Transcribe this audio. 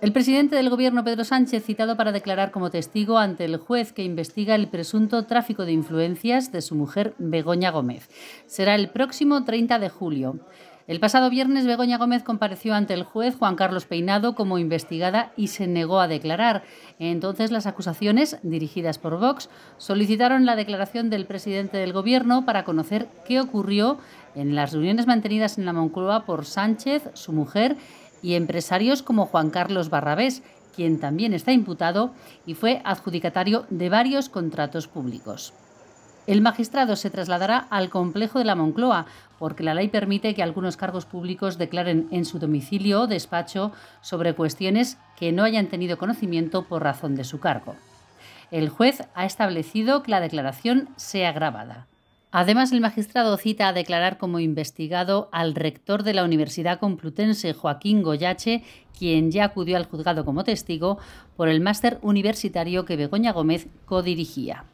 El presidente del gobierno, Pedro Sánchez, citado para declarar como testigo ante el juez que investiga el presunto tráfico de influencias de su mujer, Begoña Gómez. Será el próximo 30 de julio. El pasado viernes, Begoña Gómez compareció ante el juez Juan Carlos Peinado como investigada y se negó a declarar. Entonces, las acusaciones, dirigidas por Vox, solicitaron la declaración del presidente del Gobierno para conocer qué ocurrió en las reuniones mantenidas en la Moncloa por Sánchez, su mujer y empresarios como Juan Carlos Barrabés, quien también está imputado y fue adjudicatario de varios contratos públicos. El magistrado se trasladará al complejo de la Moncloa, porque la ley permite que algunos cargos públicos declaren en su domicilio o despacho sobre cuestiones que no hayan tenido conocimiento por razón de su cargo. El juez ha establecido que la declaración sea grabada. Además, el magistrado cita a declarar como investigado al rector de la Universidad Complutense, Joaquín Goyache, quien ya acudió al juzgado como testigo por el máster universitario que Begoña Gómez codirigía.